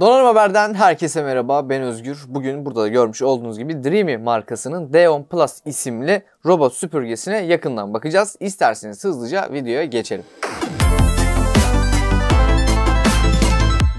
Donanım Haber'den herkese merhaba ben Özgür. Bugün burada görmüş olduğunuz gibi Dreamy markasının d Deon Plus isimli robot süpürgesine yakından bakacağız. İsterseniz hızlıca videoya geçelim.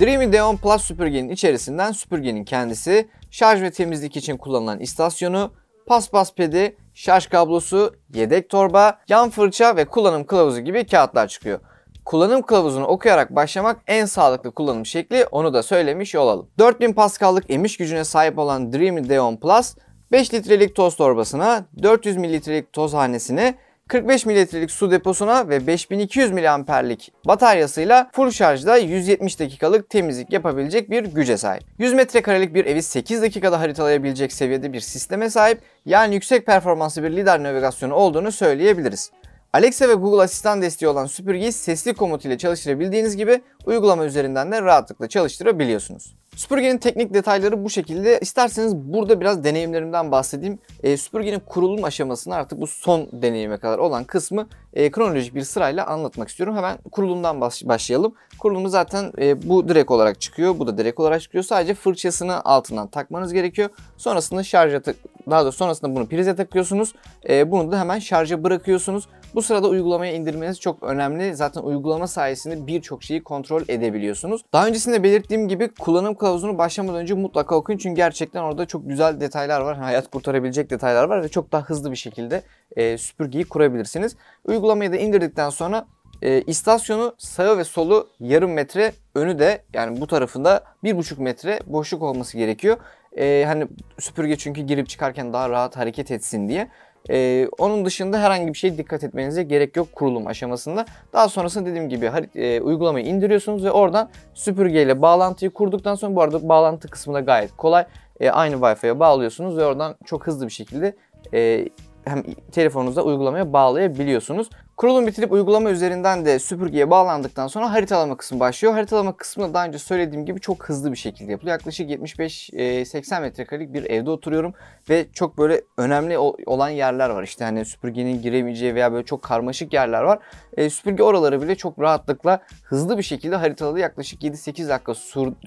Dreamy d Deon Plus süpürgenin içerisinden süpürgenin kendisi, şarj ve temizlik için kullanılan istasyonu, paspas pedi, şarj kablosu, yedek torba, yan fırça ve kullanım kılavuzu gibi kağıtlar çıkıyor kullanım kılavuzunu okuyarak başlamak en sağlıklı kullanım şekli onu da söylemiş olalım. 4000 Pascal'lık emiş gücüne sahip olan Dreamy Deon Plus 5 litrelik toz torbasına, 400 mililitrelik toz hanesine, 45 mililitrelik su deposuna ve 5200 miliamperlik bataryasıyla full şarjda 170 dakikalık temizlik yapabilecek bir güce sahip. 100 metrekarelik bir evi 8 dakikada haritalayabilecek seviyede bir sisteme sahip yani yüksek performanslı bir lider navigasyonu olduğunu söyleyebiliriz. Alexa ve Google Asistan desteği olan süpürgeyi sesli komut ile çalıştırabildiğiniz gibi uygulama üzerinden de rahatlıkla çalıştırabiliyorsunuz. Süpürgenin teknik detayları bu şekilde. İsterseniz burada biraz deneyimlerimden bahsedeyim. E, süpürgenin kurulum aşamasını artık bu son deneyime kadar olan kısmı e, kronolojik bir sırayla anlatmak istiyorum. Hemen kurulumdan baş, başlayalım. Kurulumu zaten e, bu direkt olarak çıkıyor. Bu da direkt olarak çıkıyor. Sadece fırçasını altından takmanız gerekiyor. Sonrasında şarja daha da sonrasında bunu prize takıyorsunuz. E, bunu da hemen şarja bırakıyorsunuz. Bu sırada uygulamaya indirmeniz çok önemli. Zaten uygulama sayesinde birçok şeyi kontrol edebiliyorsunuz. Daha öncesinde belirttiğim gibi kullanım kılavuzunu başlamadan önce mutlaka okuyun. Çünkü gerçekten orada çok güzel detaylar var. Hayat kurtarabilecek detaylar var ve çok daha hızlı bir şekilde e, süpürgeyi kurabilirsiniz. Uygulamayı da indirdikten sonra e, istasyonu sağı ve solu yarım metre önü de yani bu tarafında bir buçuk metre boşluk olması gerekiyor. E, hani süpürge çünkü girip çıkarken daha rahat hareket etsin diye. Ee, onun dışında herhangi bir şey dikkat etmenize gerek yok kurulum aşamasında. Daha sonrasında dediğim gibi e, uygulamayı indiriyorsunuz ve oradan süpürgeyle bağlantıyı kurduktan sonra bu arada bağlantı kısmında gayet kolay. E, aynı Wi-Fi'ye bağlıyorsunuz ve oradan çok hızlı bir şekilde e, hem telefonunuza uygulamaya bağlayabiliyorsunuz. Kurulum bitirip uygulama üzerinden de süpürgeye bağlandıktan sonra haritalama kısmı başlıyor. Haritalama kısmı daha önce söylediğim gibi çok hızlı bir şekilde yapılıyor. Yaklaşık 75-80 e, metrekarelik bir evde oturuyorum ve çok böyle önemli olan yerler var. İşte hani süpürgenin giremeyeceği veya böyle çok karmaşık yerler var. E, süpürge oraları bile çok rahatlıkla hızlı bir şekilde haritaladı. yaklaşık 7-8 dakika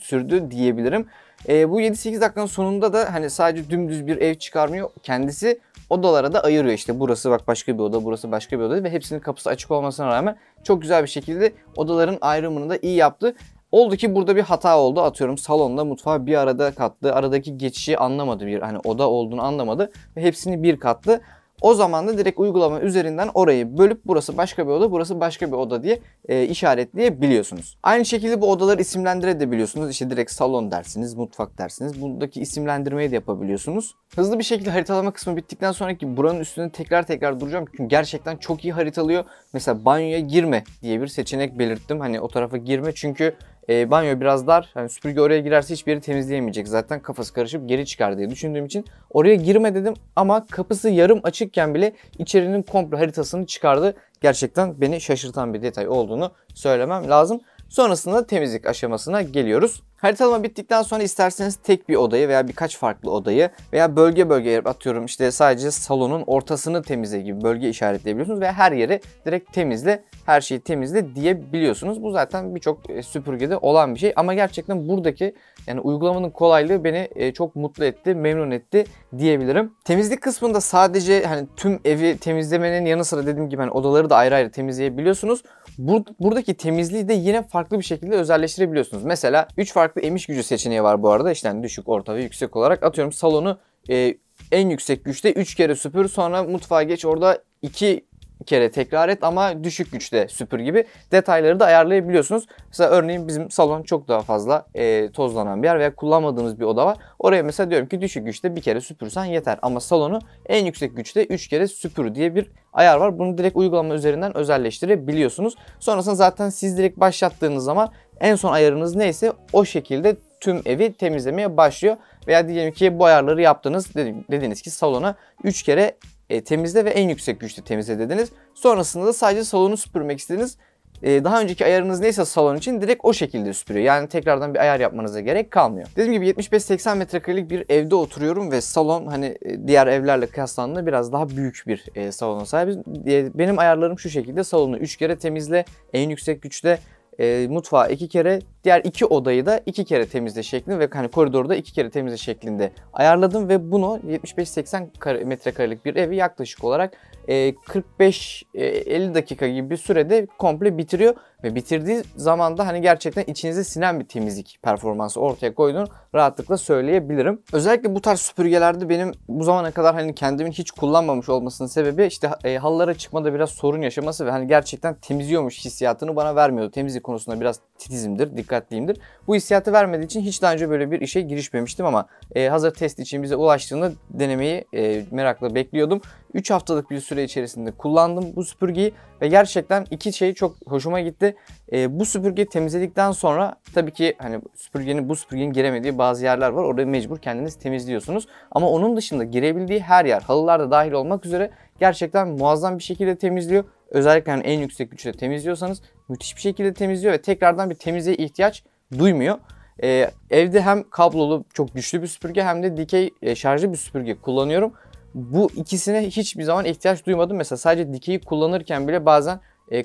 sürdü diyebilirim. E, bu 7-8 dakikanın sonunda da hani sadece dümdüz bir ev çıkarmıyor. Kendisi odalara da ayırıyor işte burası bak başka bir oda burası başka bir oda ve hepsinin kapısı açık olmasına rağmen çok güzel bir şekilde odaların ayrımını da iyi yaptı. Oldu ki burada bir hata oldu. Atıyorum salonda mutfağı bir arada kattı. Aradaki geçişi anlamadı bir hani oda olduğunu anlamadı ve hepsini bir kattı. O zaman da direkt uygulama üzerinden orayı bölüp burası başka bir oda, burası başka bir oda diye e, işaretleyebiliyorsunuz. Aynı şekilde bu odaları isimlendirebiliyorsunuz. İşte direkt salon dersiniz, mutfak dersiniz. Buradaki isimlendirmeyi de yapabiliyorsunuz. Hızlı bir şekilde haritalama kısmı bittikten sonraki buranın üstünde tekrar tekrar duracağım. Çünkü gerçekten çok iyi haritalıyor. Mesela banyoya girme diye bir seçenek belirttim. Hani o tarafa girme çünkü e, banyo biraz dar. Hani süpürge oraya girerse hiçbir yeri temizleyemeyecek. Zaten kafası karışıp geri çıkar diye düşündüğüm için oraya girme dedim ama kapısı yarım açıkken bile içerinin komple haritasını çıkardı. Gerçekten beni şaşırtan bir detay olduğunu söylemem lazım. Sonrasında temizlik aşamasına geliyoruz. Haritalama bittikten sonra isterseniz tek bir odayı veya birkaç farklı odayı veya bölge bölge atıyorum işte sadece salonun ortasını temizle gibi bölge işaretleyebiliyorsunuz ve her yeri direkt temizle her şeyi temizle diyebiliyorsunuz. Bu zaten birçok e, süpürgede olan bir şey ama gerçekten buradaki yani uygulamanın kolaylığı beni e, çok mutlu etti, memnun etti diyebilirim. Temizlik kısmında sadece hani tüm evi temizlemenin yanı sıra dediğim gibi hani odaları da ayrı ayrı temizleyebiliyorsunuz. Bur buradaki temizliği de yine farklı bir şekilde özelleştirebiliyorsunuz. Mesela 3 farklı emiş gücü seçeneği var bu arada. İşte hani düşük, orta ve yüksek olarak atıyorum salonu e, en yüksek güçte 3 kere süpür sonra mutfağa geç orada 2 kere tekrar et ama düşük güçte süpür gibi detayları da ayarlayabiliyorsunuz. Mesela örneğin bizim salon çok daha fazla e, tozlanan bir yer veya kullanmadığımız bir oda var. Oraya mesela diyorum ki düşük güçte bir kere süpürsen yeter ama salonu en yüksek güçte 3 kere süpür diye bir ayar var. Bunu direkt uygulama üzerinden özelleştirebiliyorsunuz. Sonrasında zaten siz direkt başlattığınız zaman en son ayarınız neyse o şekilde tüm evi temizlemeye başlıyor. Veya diyelim ki bu ayarları yaptınız. Dediniz ki salona 3 kere e, temizle ve en yüksek güçlü temizle dediniz. Sonrasında da sadece salonu süpürmek istediniz. E, daha önceki ayarınız neyse salon için direkt o şekilde süpürüyor. Yani tekrardan bir ayar yapmanıza gerek kalmıyor. Dediğim gibi 75-80 metrekarelik bir evde oturuyorum ve salon hani e, diğer evlerle kıyaslandığında biraz daha büyük bir e, salona sahibiz. E, benim ayarlarım şu şekilde salonu 3 kere temizle, en yüksek güçte e, mutfağı iki kere, diğer iki odayı da iki kere temizle şeklinde ve hani koridorda iki kere temizle şeklinde ayarladım ve bunu 75-80 metrekarelik bir evi yaklaşık olarak e, 45-50 e, dakika gibi bir sürede komple bitiriyor ve bitirdiği zaman da hani gerçekten içinize sinen bir temizlik performansı ortaya koydun rahatlıkla söyleyebilirim. Özellikle bu tarz süpürgelerde benim bu zamana kadar hani kendimin hiç kullanmamış olmasının sebebi işte e, halılara çıkmada biraz sorun yaşaması ve hani gerçekten temizliyormuş hissiyatını bana vermiyordu. Temizlik konusunda biraz titizimdir, dikkatliyimdir. Bu hissiyatı vermediği için hiç daha önce böyle bir işe girişmemiştim ama e, hazır test için bize ulaştığını denemeyi e, merakla bekliyordum. 3 haftalık bir süre içerisinde kullandım bu süpürgeyi ve gerçekten iki şey çok hoşuma gitti. Şimdi e, ee, bu süpürge temizledikten sonra tabii ki hani süpürgenin bu süpürgenin giremediği bazı yerler var. Orada mecbur kendiniz temizliyorsunuz. Ama onun dışında girebildiği her yer halılar da dahil olmak üzere gerçekten muazzam bir şekilde temizliyor. Özellikle hani en yüksek güçle temizliyorsanız müthiş bir şekilde temizliyor ve tekrardan bir temizliğe ihtiyaç duymuyor. Ee, evde hem kablolu çok güçlü bir süpürge hem de dikey e, şarjlı bir süpürge kullanıyorum. Bu ikisine hiçbir zaman ihtiyaç duymadım. Mesela sadece dikeyi kullanırken bile bazen e,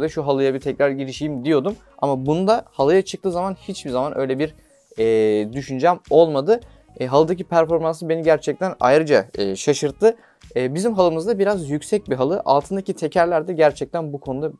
da şu halıya bir tekrar girişeyim diyordum. Ama bunda halıya çıktığı zaman hiçbir zaman öyle bir e, düşüncem olmadı. E, halıdaki performansı beni gerçekten ayrıca e, şaşırttı. E, bizim halımızda biraz yüksek bir halı. Altındaki tekerler de gerçekten bu konuda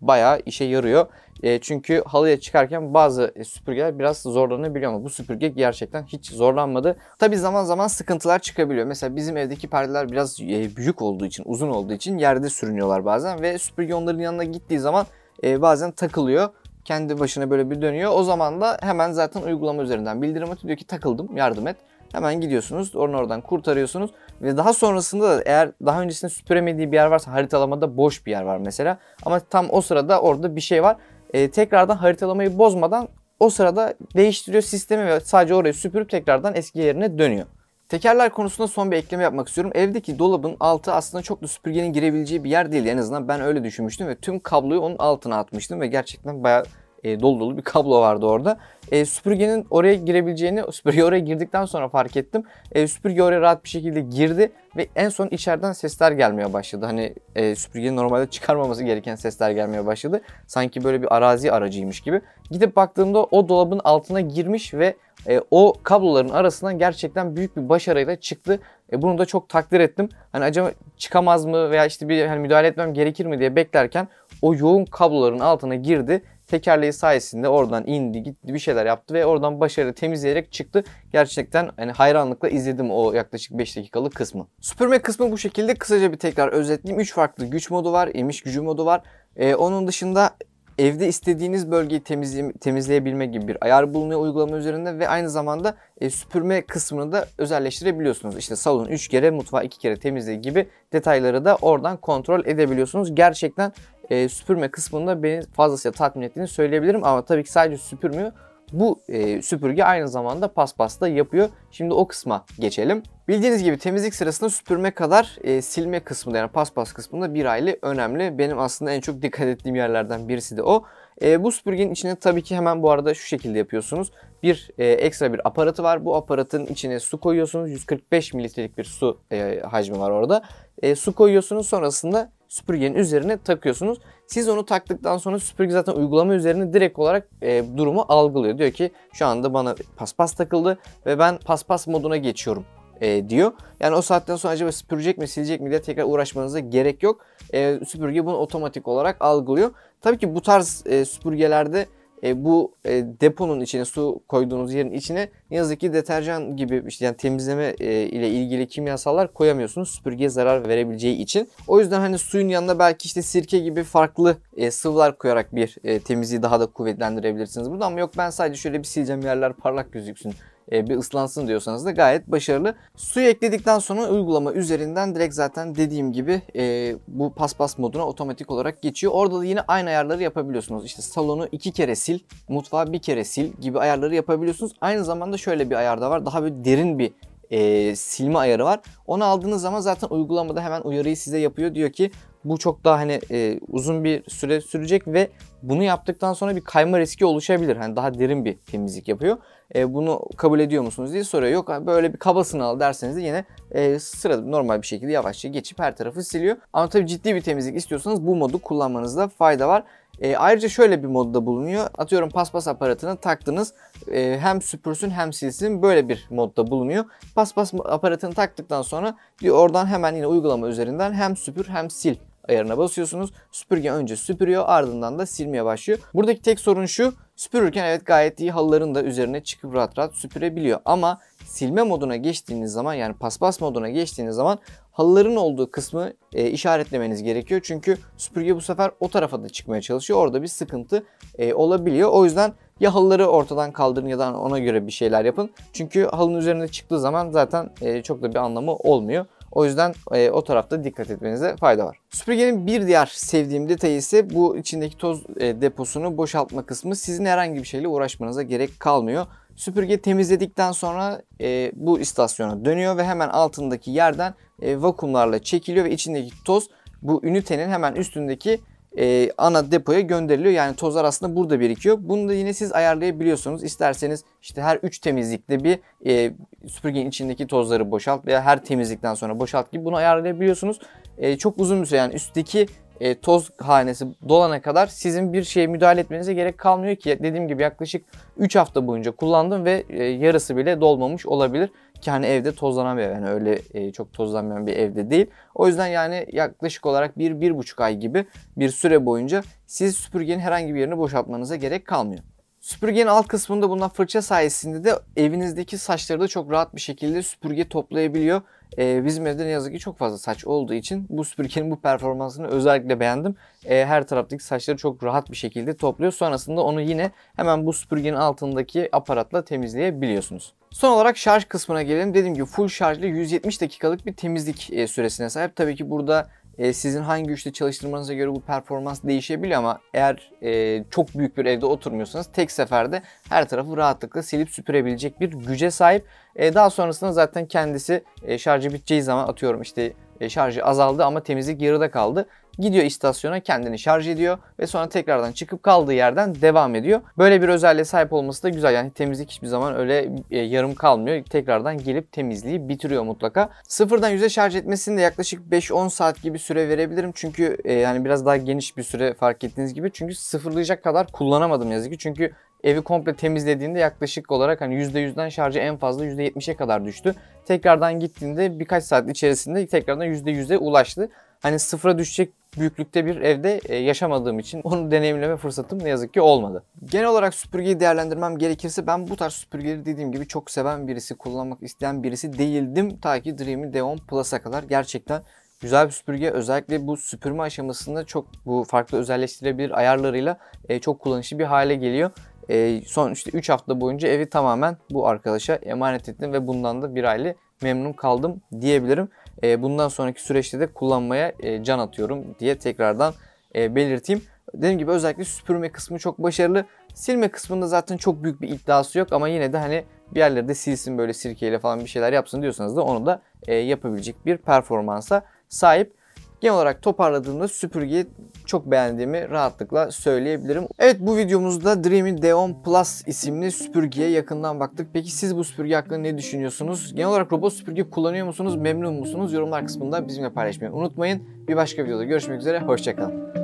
bayağı işe yarıyor. E, çünkü halıya çıkarken bazı e, süpürgeler biraz zorlanabiliyor ama bu süpürge gerçekten hiç zorlanmadı. Tabi zaman zaman sıkıntılar çıkabiliyor. Mesela bizim evdeki perdeler biraz e, büyük olduğu için, uzun olduğu için yerde sürünüyorlar bazen ve süpürge onların yanına gittiği zaman e, bazen takılıyor kendi başına böyle bir dönüyor. O zaman da hemen zaten uygulama üzerinden bildirim atıyor diyor ki takıldım yardım et. Hemen gidiyorsunuz. Onu oradan kurtarıyorsunuz. Ve daha sonrasında da eğer daha öncesinde süpüremediği bir yer varsa haritalamada boş bir yer var mesela. Ama tam o sırada orada bir şey var. Ee, tekrardan haritalamayı bozmadan o sırada değiştiriyor sistemi ve sadece orayı süpürüp tekrardan eski yerine dönüyor. Tekerler konusunda son bir ekleme yapmak istiyorum. Evdeki dolabın altı aslında çok da süpürgenin girebileceği bir yer değil. En azından ben öyle düşünmüştüm ve tüm kabloyu onun altına atmıştım ve gerçekten bayağı e, dolu dolu bir kablo vardı orada. E, süpürgenin oraya girebileceğini, süpürge oraya girdikten sonra fark ettim. E, süpürge oraya rahat bir şekilde girdi ve en son içeriden sesler gelmeye başladı. Hani e, süpürgenin normalde çıkarmaması gereken sesler gelmeye başladı. Sanki böyle bir arazi aracıymış gibi. Gidip baktığımda o dolabın altına girmiş ve e, o kabloların arasından gerçekten büyük bir başarıyla çıktı. E, bunu da çok takdir ettim. Hani acaba çıkamaz mı veya işte bir hani müdahale etmem gerekir mi diye beklerken o yoğun kabloların altına girdi tekerleği sayesinde oradan indi gitti bir şeyler yaptı ve oradan başarı temizleyerek çıktı. Gerçekten hani hayranlıkla izledim o yaklaşık 5 dakikalık kısmı. Süpürme kısmı bu şekilde kısaca bir tekrar özetleyeyim. 3 farklı güç modu var, emiş gücü modu var. Ee, onun dışında evde istediğiniz bölgeyi temizleye, temizleyebilme gibi bir ayar bulunuyor uygulama üzerinde ve aynı zamanda e, süpürme kısmını da özelleştirebiliyorsunuz. İşte salon 3 kere, mutfağı 2 kere temizle gibi detayları da oradan kontrol edebiliyorsunuz. Gerçekten e, süpürme kısmında beni fazlasıyla tatmin ettiğini söyleyebilirim. Ama tabii ki sadece süpürmüyor. Bu e, süpürge aynı zamanda paspas da yapıyor. Şimdi o kısma geçelim. Bildiğiniz gibi temizlik sırasında süpürme kadar e, silme kısmında yani paspas kısmında bir aile önemli. Benim aslında en çok dikkat ettiğim yerlerden birisi de o. E, bu süpürgenin içine tabii ki hemen bu arada şu şekilde yapıyorsunuz. Bir e, ekstra bir aparatı var. Bu aparatın içine su koyuyorsunuz. 145 mililitrelik bir su e, hacmi var orada. E, su koyuyorsunuz sonrasında süpürgenin üzerine takıyorsunuz. Siz onu taktıktan sonra süpürge zaten uygulama üzerine direkt olarak e, durumu algılıyor. Diyor ki şu anda bana paspas takıldı ve ben paspas moduna geçiyorum e, diyor. Yani o saatten sonra acaba süpürecek mi silecek mi diye tekrar uğraşmanıza gerek yok. E, süpürge bunu otomatik olarak algılıyor. Tabii ki bu tarz e, süpürgelerde e, bu e, deponun içine su koyduğunuz yerin içine ne yazık ki deterjan gibi işte yani temizleme e, ile ilgili kimyasallar koyamıyorsunuz süpürgeye zarar verebileceği için. O yüzden hani suyun yanına belki işte sirke gibi farklı e, sıvılar koyarak bir e, temizliği daha da kuvvetlendirebilirsiniz burada ama yok ben sadece şöyle bir sileceğim yerler parlak gözüksün e, bir ıslansın diyorsanız da gayet başarılı. Suyu ekledikten sonra uygulama üzerinden direkt zaten dediğim gibi e, bu paspas moduna otomatik olarak geçiyor. Orada da yine aynı ayarları yapabiliyorsunuz. İşte salonu iki kere sil, mutfağı bir kere sil gibi ayarları yapabiliyorsunuz. Aynı zamanda şöyle bir ayar da var. Daha bir derin bir e, silme ayarı var. Onu aldığınız zaman zaten uygulamada hemen uyarıyı size yapıyor. Diyor ki bu çok daha hani e, uzun bir süre sürecek ve bunu yaptıktan sonra bir kayma riski oluşabilir. Hani daha derin bir temizlik yapıyor. E, bunu kabul ediyor musunuz diye soruyor. Yok böyle bir kabasını al derseniz de yine e, sırada normal bir şekilde yavaşça geçip her tarafı siliyor. Ama tabii ciddi bir temizlik istiyorsanız bu modu kullanmanızda fayda var. E, ayrıca şöyle bir modda bulunuyor. Atıyorum paspas aparatını taktınız. E, hem süpürsün hem silsin böyle bir modda bulunuyor. Paspas aparatını taktıktan sonra diyor oradan hemen yine uygulama üzerinden hem süpür hem sil ayarına basıyorsunuz. Süpürge önce süpürüyor ardından da silmeye başlıyor. Buradaki tek sorun şu Süpürürken evet gayet iyi halıların da üzerine çıkıp rahat rahat süpürebiliyor. Ama silme moduna geçtiğiniz zaman yani paspas moduna geçtiğiniz zaman halıların olduğu kısmı e, işaretlemeniz gerekiyor. Çünkü süpürge bu sefer o tarafa da çıkmaya çalışıyor. Orada bir sıkıntı e, olabiliyor. O yüzden ya halıları ortadan kaldırın ya da ona göre bir şeyler yapın. Çünkü halının üzerine çıktığı zaman zaten e, çok da bir anlamı olmuyor. O yüzden e, o tarafta dikkat etmenize fayda var. Süpürgenin bir diğer sevdiğim detayı ise bu içindeki toz e, deposunu boşaltma kısmı. Sizin herhangi bir şeyle uğraşmanıza gerek kalmıyor. Süpürge temizledikten sonra e, bu istasyona dönüyor ve hemen altındaki yerden e, vakumlarla çekiliyor ve içindeki toz bu ünitenin hemen üstündeki e, ana depoya gönderiliyor. Yani tozlar aslında burada birikiyor. Bunu da yine siz ayarlayabiliyorsunuz. İsterseniz işte her 3 temizlikte bir e, süpürgenin içindeki tozları boşalt veya her temizlikten sonra boşalt gibi bunu ayarlayabiliyorsunuz. E, çok uzun bir süre yani üstteki e, toz hanesi dolana kadar sizin bir şeye müdahale etmenize gerek kalmıyor ki dediğim gibi yaklaşık 3 hafta boyunca kullandım ve e, yarısı bile dolmamış olabilir. Ki hani evde tozlanan bir ev. Yani öyle e, çok tozlanmayan bir evde değil. O yüzden yani yaklaşık olarak bir bir buçuk ay gibi bir süre boyunca siz süpürgenin herhangi bir yerini boşaltmanıza gerek kalmıyor. Süpürgenin alt kısmında bundan fırça sayesinde de evinizdeki saçları da çok rahat bir şekilde süpürge toplayabiliyor e, bizim evde ne yazık ki çok fazla saç olduğu için bu süpürgenin bu performansını özellikle beğendim. E, her taraftaki saçları çok rahat bir şekilde topluyor. Sonrasında onu yine hemen bu süpürgenin altındaki aparatla temizleyebiliyorsunuz. Son olarak şarj kısmına gelelim. Dediğim gibi full şarjlı 170 dakikalık bir temizlik e, süresine sahip. Tabii ki burada e, sizin hangi üçte çalıştırmanıza göre bu performans değişebiliyor ama eğer e, çok büyük bir evde oturmuyorsanız tek seferde her tarafı rahatlıkla silip süpürebilecek bir güce sahip. E, daha sonrasında zaten kendisi e, şarjı biteceği zaman atıyorum işte e, şarjı azaldı ama temizlik yarıda kaldı. Gidiyor istasyona kendini şarj ediyor ve sonra tekrardan çıkıp kaldığı yerden devam ediyor. Böyle bir özelliğe sahip olması da güzel. Yani temizlik hiçbir zaman öyle e, yarım kalmıyor. Tekrardan gelip temizliği bitiriyor mutlaka. Sıfırdan yüze şarj etmesini de yaklaşık 5-10 saat gibi süre verebilirim. Çünkü e, yani biraz daha geniş bir süre fark ettiğiniz gibi. Çünkü sıfırlayacak kadar kullanamadım yazık ki. Çünkü evi komple temizlediğinde yaklaşık olarak hani %100'den şarjı en fazla %70'e kadar düştü. Tekrardan gittiğinde birkaç saat içerisinde tekrardan %100'e ulaştı. Hani sıfıra düşecek büyüklükte bir evde e, yaşamadığım için onu deneyimleme fırsatım ne yazık ki olmadı. Genel olarak süpürgeyi değerlendirmem gerekirse ben bu tarz süpürgeleri dediğim gibi çok seven birisi, kullanmak isteyen birisi değildim. Ta ki Dream'in Deon Plus'a kadar gerçekten güzel bir süpürge. Özellikle bu süpürme aşamasında çok bu farklı özelleştirebilir ayarlarıyla e, çok kullanışlı bir hale geliyor. E, son işte 3 hafta boyunca evi tamamen bu arkadaşa emanet ettim ve bundan da bir aile memnun kaldım diyebilirim. E, bundan sonraki süreçte de kullanmaya e, can atıyorum diye tekrardan e, belirteyim. Dediğim gibi özellikle süpürme kısmı çok başarılı. Silme kısmında zaten çok büyük bir iddiası yok ama yine de hani bir yerlerde silsin böyle sirkeyle falan bir şeyler yapsın diyorsanız da onu da yapabilecek bir performansa sahip. Genel olarak toparladığımda süpürge çok beğendiğimi rahatlıkla söyleyebilirim. Evet bu videomuzda Dreamy Deon Plus isimli süpürgeye yakından baktık. Peki siz bu süpürge hakkında ne düşünüyorsunuz? Genel olarak robot süpürge kullanıyor musunuz? Memnun musunuz? Yorumlar kısmında bizimle paylaşmayı unutmayın. Bir başka videoda görüşmek üzere. Hoşçakalın.